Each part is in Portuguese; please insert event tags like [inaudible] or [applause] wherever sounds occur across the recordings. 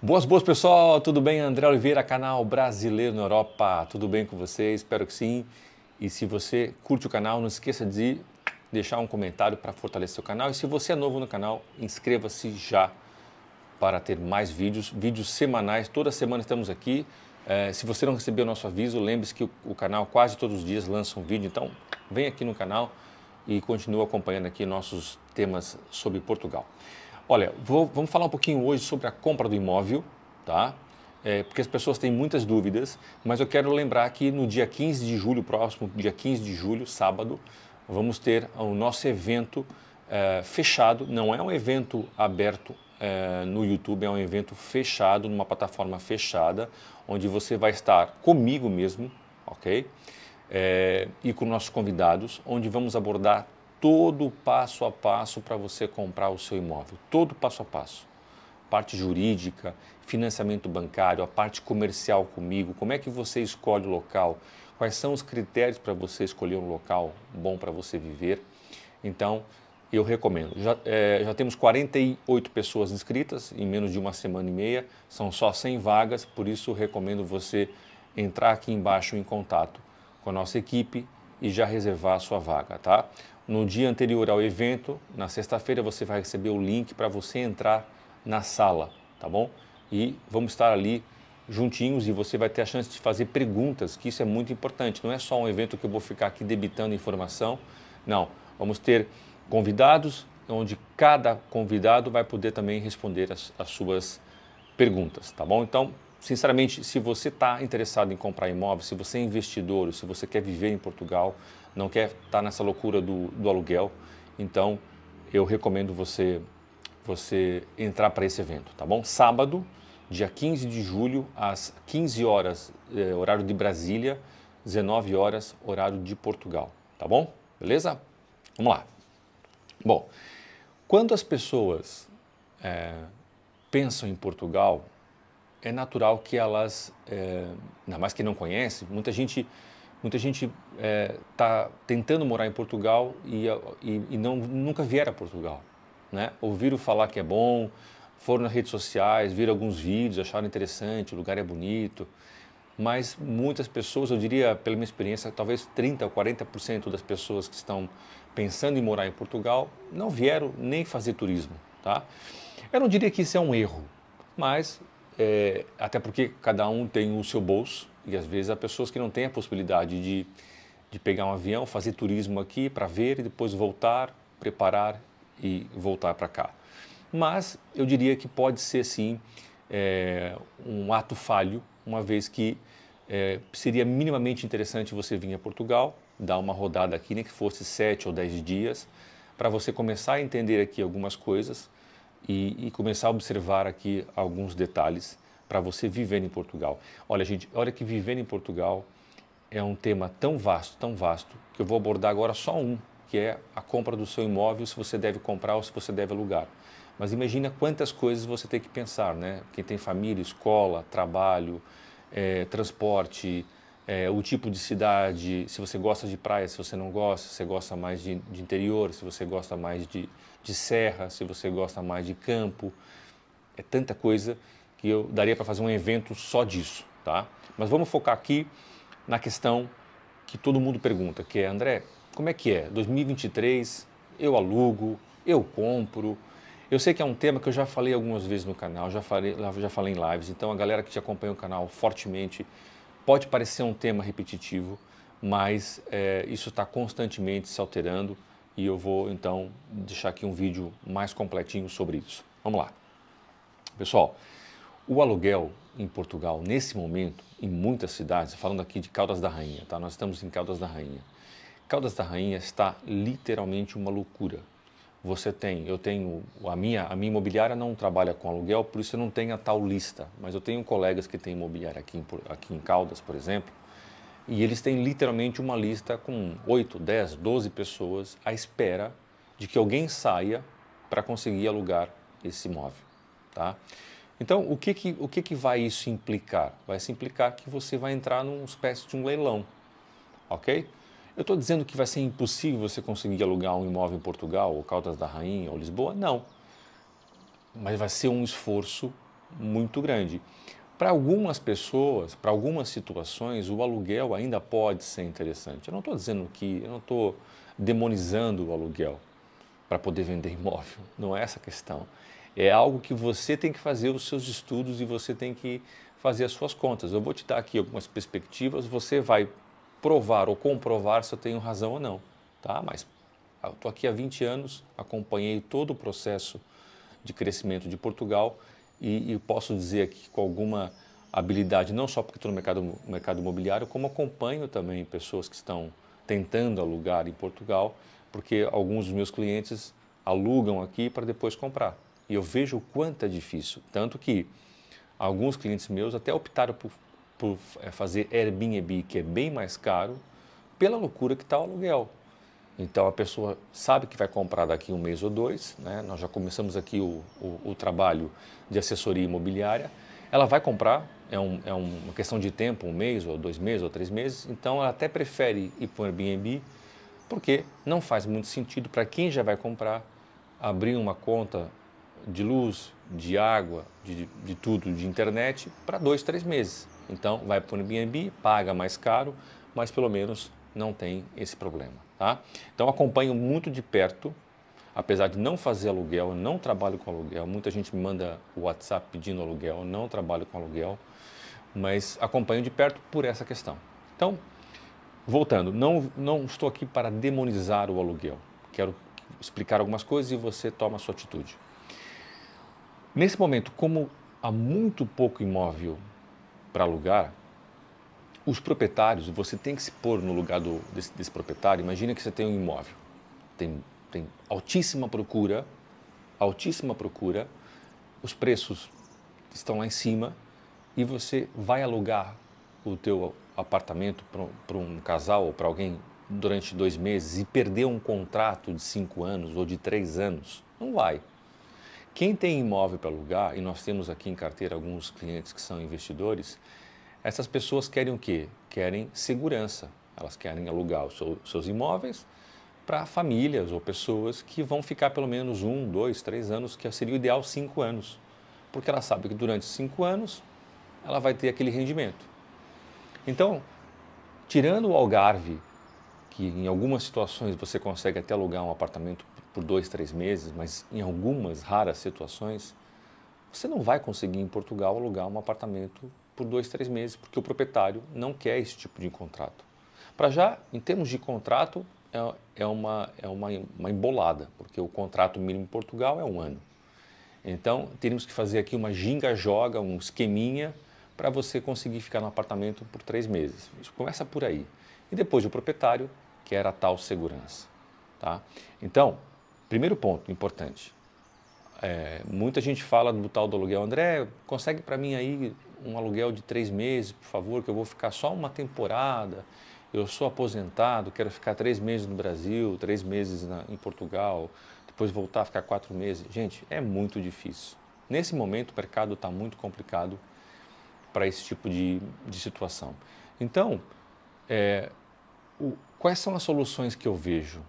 Boas, boas pessoal, tudo bem? André Oliveira, canal Brasileiro na Europa, tudo bem com vocês? Espero que sim. E se você curte o canal, não esqueça de deixar um comentário para fortalecer o canal. E se você é novo no canal, inscreva-se já para ter mais vídeos, vídeos semanais. Toda semana estamos aqui. É, se você não recebeu o nosso aviso, lembre-se que o, o canal quase todos os dias lança um vídeo, então vem aqui no canal e continue acompanhando aqui nossos temas sobre Portugal. Olha, vou, vamos falar um pouquinho hoje sobre a compra do imóvel, tá? É, porque as pessoas têm muitas dúvidas, mas eu quero lembrar que no dia 15 de julho, próximo dia 15 de julho, sábado, vamos ter o nosso evento é, fechado. Não é um evento aberto é, no YouTube, é um evento fechado, numa plataforma fechada, onde você vai estar comigo mesmo, ok? É, e com nossos convidados, onde vamos abordar todo o passo a passo para você comprar o seu imóvel, todo o passo a passo. Parte jurídica, financiamento bancário, a parte comercial comigo, como é que você escolhe o local, quais são os critérios para você escolher um local bom para você viver. Então, eu recomendo. Já, é, já, temos 48 pessoas inscritas em menos de uma semana e meia, são só 100 vagas, por isso recomendo você entrar aqui embaixo em contato com a nossa equipe e já reservar a sua vaga, tá? No dia anterior ao evento, na sexta-feira, você vai receber o link para você entrar na sala, tá bom? E vamos estar ali juntinhos e você vai ter a chance de fazer perguntas, que isso é muito importante. Não é só um evento que eu vou ficar aqui debitando informação, não. Vamos ter convidados, onde cada convidado vai poder também responder as, as suas perguntas, tá bom? Então, sinceramente, se você está interessado em comprar imóvel, se você é investidor, ou se você quer viver em Portugal, não quer estar tá nessa loucura do, do aluguel, então eu recomendo você você entrar para esse evento, tá bom? Sábado, dia 15 de julho, às 15 horas, é, horário de Brasília, 19 horas, horário de Portugal, tá bom? Beleza? Vamos lá. Bom, quando as pessoas é, pensam em Portugal, é natural que elas, é, ainda mais que não conhece, muita gente Muita gente está é, tá tentando morar em Portugal e, e, e, não, nunca vieram a Portugal. Né? Ouviram falar que é bom, foram nas redes sociais, viram alguns vídeos, acharam interessante, o lugar é bonito. Mas muitas pessoas, eu diria, pela minha experiência, talvez 30% ou 40% das pessoas que estão pensando em morar em Portugal não vieram nem fazer turismo. Tá? Eu não diria que isso é um erro, mas é, até porque cada um tem o seu bolso, e às vezes há pessoas que não têm a possibilidade de, de pegar um avião, fazer turismo aqui para ver e depois voltar, preparar e voltar para cá. Mas eu diria que pode ser sim é, um ato falho, uma vez que é, seria minimamente interessante você vir a Portugal, dar uma rodada aqui, nem que fosse sete ou dez dias, para você começar a entender aqui algumas coisas e, e começar a observar aqui alguns detalhes para você viver em Portugal. Olha, gente, olha que viver em Portugal é um tema tão vasto, tão vasto, que eu vou abordar agora só um, que é a compra do seu imóvel, se você deve comprar ou se você deve alugar. Mas imagina quantas coisas você tem que pensar, né? Quem tem família, escola, trabalho, é, transporte, é, o tipo de cidade, se você gosta de praia, se você não gosta, se você gosta mais de, de interior, se você gosta mais de, de serra, se você gosta mais de campo. É tanta coisa que eu daria para fazer um evento só disso, tá? Mas vamos focar aqui na questão que todo mundo pergunta, que é, André, como é que é? 2023, eu alugo, eu compro. Eu sei que é um tema que eu já falei algumas vezes no canal, já falei, já falei em lives, então a galera que te acompanha o canal fortemente pode parecer um tema repetitivo, mas é, isso está constantemente se alterando e eu vou então deixar aqui um vídeo mais completinho sobre isso. Vamos lá. Pessoal, o aluguel em Portugal, nesse momento, em muitas cidades, falando aqui de Caldas da Rainha, tá? Nós estamos em Caldas da Rainha. Caldas da Rainha está literalmente uma loucura. Você tem, eu tenho, a minha, a minha imobiliária não trabalha com aluguel, por isso eu não tenho a tal lista, mas eu tenho colegas que têm imobiliária aqui em, aqui em Caldas, por exemplo, e eles têm literalmente uma lista com 8, 10, 12 pessoas à espera de que alguém saia para conseguir alugar esse imóvel, tá? Então, o que, que, o que, que vai isso implicar? Vai se implicar que você vai entrar numa espécie de um leilão, ok? Eu estou dizendo que vai ser impossível você conseguir alugar um imóvel em Portugal, ou Caldas da Rainha, ou Lisboa? Não. Mas vai ser um esforço muito grande. Para algumas pessoas, para algumas situações, o aluguel ainda pode ser interessante. Eu não estou dizendo que, eu não estou demonizando o aluguel para poder vender imóvel. Não é essa a questão. É algo que você tem que fazer os seus estudos e você tem que fazer as suas contas. Eu vou te dar aqui algumas perspectivas, você vai provar ou comprovar se eu tenho razão ou não, tá? Mas eu estou aqui há 20 anos, acompanhei todo o processo de crescimento de Portugal e, e posso dizer aqui com alguma habilidade, não só porque estou no mercado, mercado imobiliário, como acompanho também pessoas que estão tentando alugar em Portugal, porque alguns dos meus clientes alugam aqui para depois comprar. E eu vejo o quanto é difícil. Tanto que alguns clientes meus até optaram por, por eh, fazer Airbnb, que é bem mais caro, pela loucura que está o aluguel. Então a pessoa sabe que vai comprar daqui um mês ou dois, né? nós já começamos aqui o, o, o trabalho de assessoria imobiliária. Ela vai comprar, é, um, é, uma questão de tempo, um mês ou dois meses ou três meses, então ela até prefere ir para o Airbnb, porque não faz muito sentido para quem já vai comprar abrir uma conta de luz, de água, de, de tudo, de internet, para dois, três meses. Então, vai para o Airbnb, paga mais caro, mas pelo menos não tem esse problema. Tá? Então, acompanho muito de perto, apesar de não fazer aluguel, não trabalho com aluguel. Muita gente me manda WhatsApp pedindo aluguel, não trabalho com aluguel, mas acompanho de perto por essa questão. Então, voltando, não, não estou aqui para demonizar o aluguel. Quero explicar algumas coisas e você toma a sua atitude. Nesse momento, como há muito pouco imóvel para alugar, os proprietários, você tem que se pôr no lugar do, desse, desse proprietário. Imagina que você tem um imóvel, tem, tem altíssima procura, altíssima procura, os preços estão lá em cima e você vai alugar o teu apartamento para um casal ou para alguém durante dois meses e perder um contrato de cinco anos ou de três anos. Não vai. Quem tem imóvel para alugar, e nós temos aqui em carteira alguns clientes que são investidores, essas pessoas querem o quê? Querem segurança. Elas querem alugar os seus imóveis para famílias ou pessoas que vão ficar pelo menos um, dois, três anos, que seria o ideal cinco anos. Porque ela sabe que durante cinco anos ela vai ter aquele rendimento. Então, tirando o Algarve, que em algumas situações você consegue até alugar um apartamento por dois, três meses, mas em algumas raras situações, você não vai conseguir em Portugal alugar um apartamento por dois, três meses, porque o proprietário não quer esse tipo de contrato. Para já, em termos de contrato, é, é, uma, é uma, uma embolada, porque o contrato mínimo em Portugal é um ano. Então, teríamos que fazer aqui uma ginga-joga, um esqueminha, para você conseguir ficar no apartamento por três meses. Isso começa por aí. E depois o proprietário quer a tal segurança. Tá? Então, Primeiro ponto importante. É, muita gente fala do tal do aluguel. André, consegue para mim aí um aluguel de três meses, por favor, que eu vou ficar só uma temporada. Eu sou aposentado, quero ficar três meses no Brasil, três meses na, em Portugal, depois voltar a ficar quatro meses. Gente, é muito difícil. Nesse momento, o mercado está muito complicado para esse tipo de, de situação. Então, é, o, quais são as soluções que eu vejo?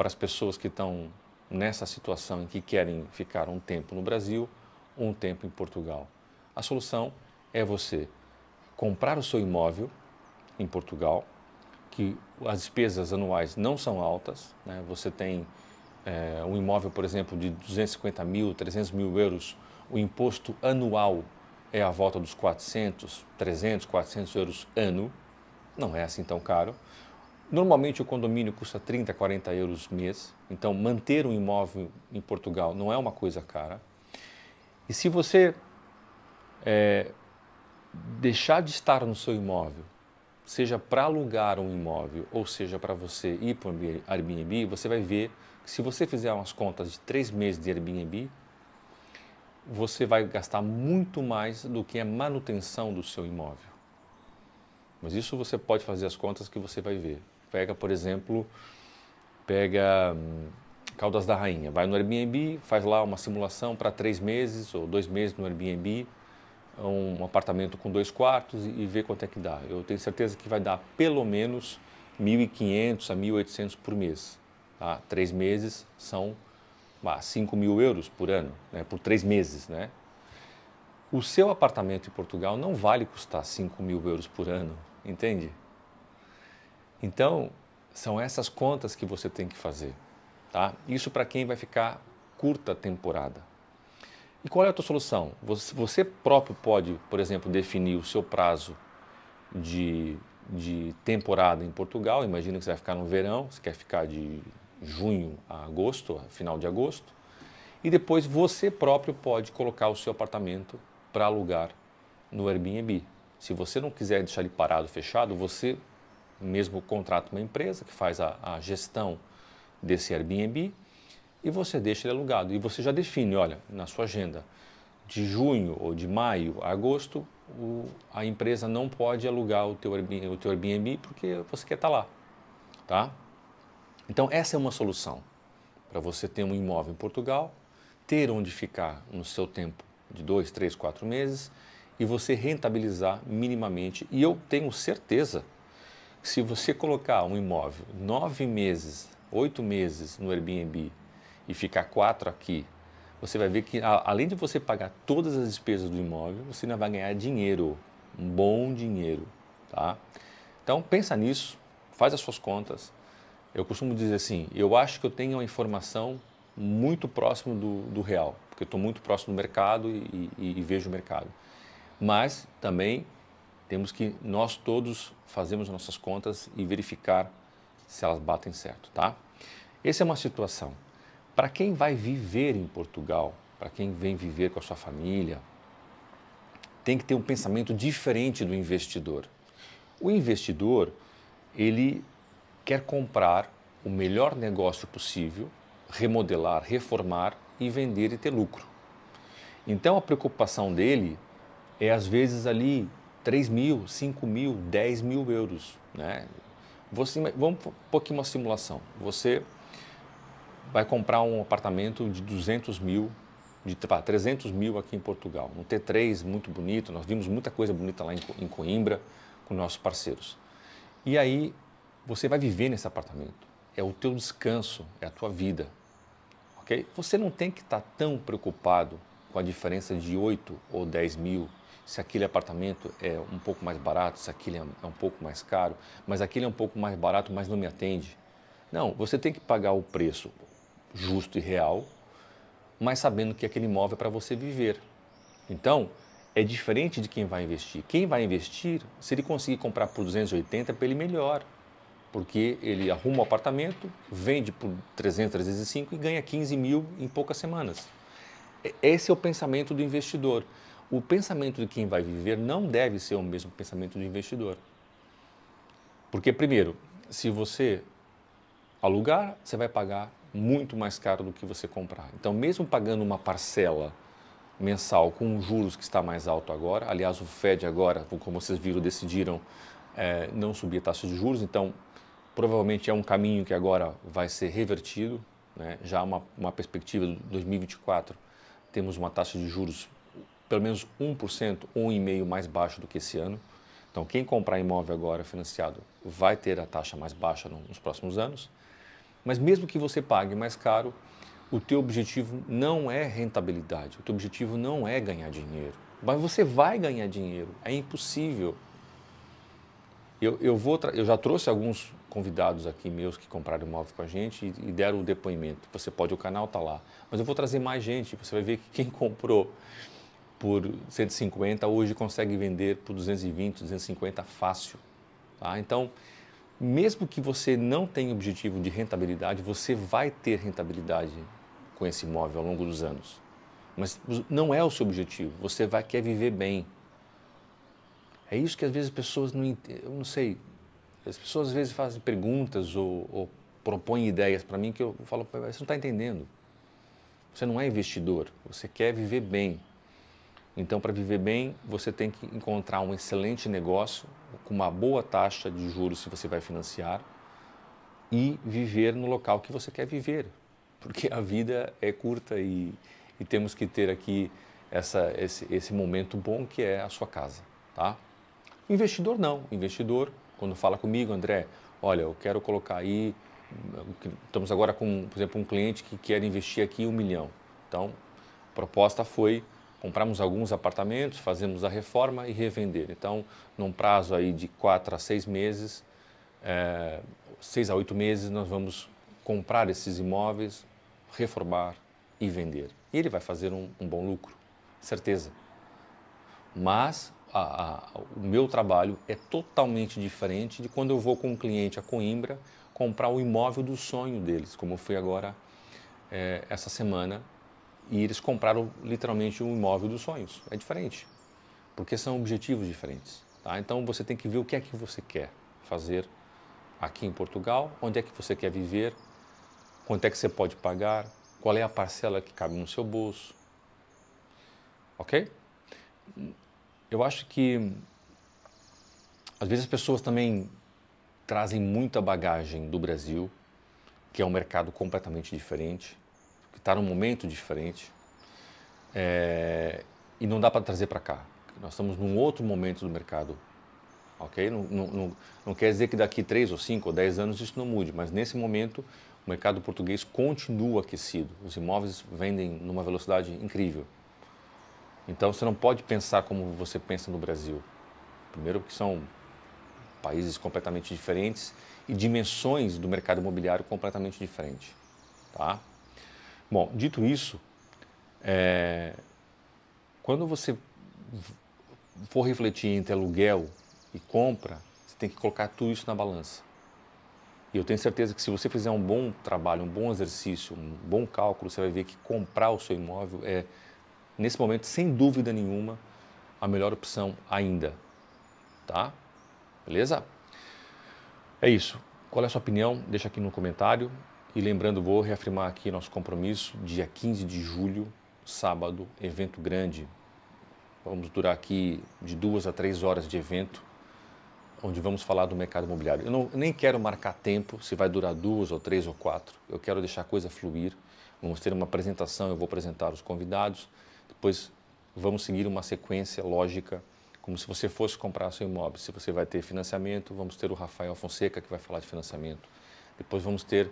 para as pessoas que estão nessa situação em que querem ficar um tempo no Brasil, um tempo em Portugal. A solução é você comprar o seu imóvel em Portugal, que as despesas anuais não são altas, né? você tem é, um imóvel, por exemplo, de 250 mil, 300 mil euros, o imposto anual é à volta dos 400, 300, 400 euros ano, não é assim tão caro. Normalmente o condomínio custa 30, 40 euros mês, então manter um imóvel em Portugal não é uma coisa cara. E se você é, deixar de estar no seu imóvel, seja para alugar um imóvel ou seja para você ir para o Airbnb, você vai ver que se você fizer umas contas de três meses de Airbnb, você vai gastar muito mais do que a manutenção do seu imóvel. Mas isso você pode fazer as contas que você vai ver pega, por exemplo, pega hum, Caldas da Rainha, vai no Airbnb, faz lá uma simulação para três meses ou dois meses no Airbnb, um apartamento com dois quartos e vê quanto é que dá. Eu tenho certeza que vai dar pelo menos 1.500 a 1.800 por mês. Tá? Três meses são ah, 5 mil euros por ano, né? por três meses. Né? O seu apartamento em Portugal não vale custar 5 mil euros por ano, entende? Então, são essas contas que você tem que fazer. Tá? Isso para quem vai ficar curta temporada. E qual é a tua solução? Você, você próprio pode, por exemplo, definir o seu prazo de, de temporada em Portugal. Imagina que você vai ficar no verão, você quer ficar de junho a agosto, final de agosto. E depois você próprio pode colocar o seu apartamento para alugar no Airbnb. Se você não quiser deixar ele parado, fechado, você mesmo contrato uma empresa que faz a, a gestão desse Airbnb e você deixa ele alugado. E você já define, olha, na sua agenda, de junho ou de maio a agosto, o, a empresa não pode alugar o teu, Airbnb, o teu Airbnb porque você quer estar lá, tá? Então, essa é uma solução para você ter um imóvel em Portugal, ter onde ficar no seu tempo de dois, três, quatro meses e você rentabilizar minimamente. E eu tenho certeza se você colocar um imóvel nove meses, oito meses no Airbnb e ficar quatro aqui, você vai ver que além de você pagar todas as despesas do imóvel, você ainda vai ganhar dinheiro, um bom dinheiro, tá? Então pensa nisso, faz as suas contas. Eu costumo dizer assim, eu acho que eu tenho uma informação muito próxima do, do real, porque eu estou muito próximo do mercado e, e, e vejo o mercado. Mas também temos que nós todos fazermos nossas contas e verificar se elas batem certo, tá? Essa é uma situação. Para quem vai viver em Portugal, para quem vem viver com a sua família, tem que ter um pensamento diferente do investidor. O investidor, ele quer comprar o melhor negócio possível, remodelar, reformar e vender e ter lucro. Então a preocupação dele é às vezes ali 3 mil, 5 mil, 10 mil euros. Né? Você, vamos pôr aqui uma simulação. Você vai comprar um apartamento de 200 mil, de 300 mil aqui em Portugal. Um T3 muito bonito, nós vimos muita coisa bonita lá em Coimbra com nossos parceiros. E aí você vai viver nesse apartamento. É o teu descanso, é a tua vida. ok? Você não tem que estar tão preocupado com a diferença de 8 ou 10 mil, se aquele apartamento é um pouco mais barato, se aquele é, é um pouco mais caro, mas aquele é um pouco mais barato, mas não me atende. Não, você tem que pagar o preço justo e real, mas sabendo que aquele imóvel é para você viver. Então, é diferente de quem vai investir. Quem vai investir, se ele conseguir comprar por 280, para ele melhor, porque ele arruma o apartamento, vende por 300, 305 e ganha 15 mil em poucas semanas esse é o pensamento do investidor. O pensamento de quem vai viver não deve ser o mesmo pensamento do investidor. Porque, primeiro, se você alugar, você vai pagar muito mais caro do que você comprar. Então, mesmo pagando uma parcela mensal com juros que está mais alto agora, aliás, o Fed agora, como vocês viram, decidiram é, não subir a taxa de juros, então provavelmente é um caminho que agora vai ser revertido, né? já uma, uma perspectiva de 2024 temos uma taxa de juros pelo menos 1%, 1,5% mais baixo do que esse ano. Então, quem comprar imóvel agora financiado vai ter a taxa mais baixa nos próximos anos. Mas mesmo que você pague mais caro, o teu objetivo não é rentabilidade, o teu objetivo não é ganhar dinheiro. Mas você vai ganhar dinheiro, é impossível eu, eu, vou eu já trouxe alguns convidados aqui meus que compraram imóvel com a gente e, e deram o depoimento. Você pode, o canal está lá. Mas eu vou trazer mais gente. Você vai ver que quem [laughs] comprou por 150 hoje consegue vender por 220, 250 fácil. Tá? Então, mesmo que você não tenha objetivo de rentabilidade, você vai ter rentabilidade com esse imóvel ao longo dos anos. Mas não é o seu objetivo. Você vai quer viver bem. É isso que às vezes as pessoas não eu não sei, as pessoas às vezes fazem perguntas ou, ou propõem ideias para mim que eu falo, você não está entendendo. Você não é investidor, você quer viver bem. Então, para viver bem, você tem que encontrar um excelente negócio com uma boa taxa de juros se você vai financiar e viver no local que você quer viver, porque a vida é curta e, e temos que ter aqui essa, esse, esse momento bom que é a sua casa, tá? Investidor não. Investidor, quando fala comigo, André, olha, eu quero colocar aí, hum, estamos agora com, por exemplo, um cliente que quer investir aqui um milhão. Então, a proposta foi comprarmos alguns apartamentos, fazemos a reforma e revender. Então, num prazo aí de quatro a seis meses, é, seis a oito meses, nós vamos comprar esses imóveis, reformar e vender. E ele vai fazer um, um bom lucro, certeza. Mas a, a, o meu trabalho é totalmente diferente de quando eu vou com um cliente a Coimbra comprar o imóvel do sonho deles, como foi agora é, essa semana, e eles compraram literalmente um imóvel dos sonhos. É diferente, porque são objetivos diferentes. Tá? Então você tem que ver o que é que você quer fazer aqui em Portugal, onde é que você quer viver, quanto é que você pode pagar, qual é a parcela que cabe no seu bolso. Ok? eu acho que às vezes as pessoas também trazem muita bagagem do Brasil, que é um mercado completamente diferente, que está num momento diferente, é, e não dá para trazer para cá. Nós estamos num outro momento do mercado, ok? Não, não, não, não quer dizer que daqui 3 ou 5 ou 10 anos isso não mude, mas nesse momento o mercado português continua aquecido. Os imóveis vendem numa velocidade incrível. Então você não pode pensar como você pensa no Brasil. Primeiro, porque são países completamente diferentes e dimensões do mercado imobiliário completamente diferentes. Tá? Bom, dito isso, é... quando você for refletir entre aluguel e compra, você tem que colocar tudo isso na balança. E eu tenho certeza que se você fizer um bom trabalho, um bom exercício, um bom cálculo, você vai ver que comprar o seu imóvel é nesse momento, sem dúvida nenhuma, a melhor opção ainda. Tá? Beleza? É isso. Qual é a sua opinião? Deixa aqui no comentário. E lembrando, vou reafirmar aqui nosso compromisso, dia 15 de julho, sábado, evento grande. Vamos durar aqui de duas a três horas de evento, onde vamos falar do mercado imobiliário. Eu não, nem quero marcar tempo, se vai durar duas ou três ou quatro. Eu quero deixar a coisa fluir. Vamos ter uma apresentação, eu vou apresentar os convidados pois vamos seguir uma sequência lógica, como se você fosse comprar seu imóvel. Se você vai ter financiamento, vamos ter o Rafael Fonseca, que vai falar de financiamento. Depois vamos ter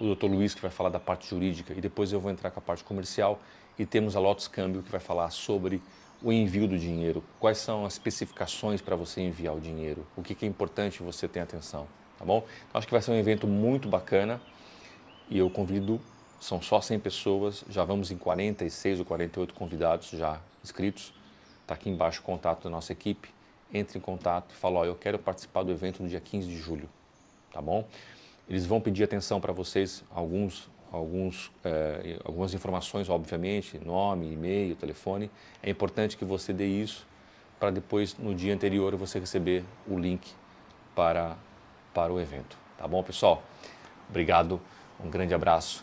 o Dr. Luiz, que vai falar da parte jurídica. E depois eu vou entrar com a parte comercial. E temos a Lotus Câmbio, que vai falar sobre o envio do dinheiro. Quais são as especificações para você enviar o dinheiro? O que, que é importante você ter atenção, tá bom? Então, acho que vai ser um evento muito bacana e eu convido são só 100 pessoas, já vamos em 46 ou 48 convidados já inscritos. Está aqui embaixo o contato da nossa equipe. Entre em contato e fala: eu quero participar do evento no dia 15 de julho. Tá bom? Eles vão pedir atenção para vocês, alguns, alguns, eh, algumas informações, obviamente, nome, e-mail, telefone. É importante que você dê isso para depois, no dia anterior, você receber o link para, para o evento. Tá bom, pessoal? Obrigado, um grande abraço